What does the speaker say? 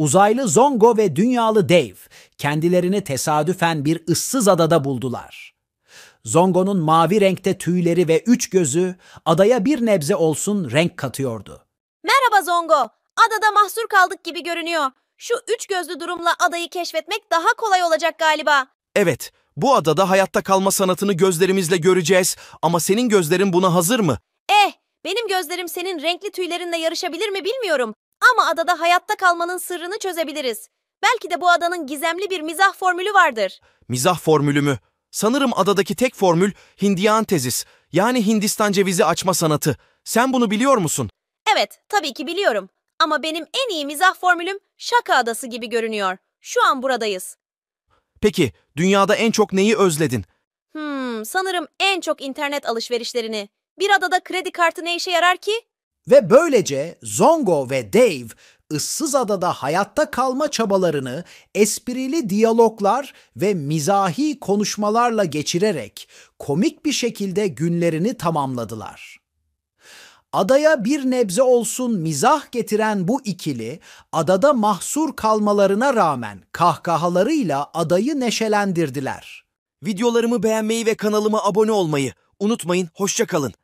Uzaylı Zongo ve dünyalı Dave kendilerini tesadüfen bir ıssız adada buldular. Zongo'nun mavi renkte tüyleri ve üç gözü adaya bir nebze olsun renk katıyordu. Merhaba Zongo. Adada mahsur kaldık gibi görünüyor. Şu üç gözlü durumla adayı keşfetmek daha kolay olacak galiba. Evet, bu adada hayatta kalma sanatını gözlerimizle göreceğiz ama senin gözlerin buna hazır mı? Eh, benim gözlerim senin renkli tüylerinle yarışabilir mi bilmiyorum. Ama adada hayatta kalmanın sırrını çözebiliriz. Belki de bu adanın gizemli bir mizah formülü vardır. Mizah formülü mü? Sanırım adadaki tek formül Hindiyan tezis, yani Hindistan cevizi açma sanatı. Sen bunu biliyor musun? Evet, tabii ki biliyorum. Ama benim en iyi mizah formülüm şaka adası gibi görünüyor. Şu an buradayız. Peki, dünyada en çok neyi özledin? Hmm, sanırım en çok internet alışverişlerini. Bir adada kredi kartı ne işe yarar ki? Ve böylece Zongo ve Dave ıssız adada hayatta kalma çabalarını esprili diyaloglar ve mizahi konuşmalarla geçirerek komik bir şekilde günlerini tamamladılar. Adaya bir nebze olsun mizah getiren bu ikili, adada mahsur kalmalarına rağmen kahkahalarıyla adayı neşelendirdiler. Videolarımı beğenmeyi ve kanalıma abone olmayı unutmayın. Hoşça kalın.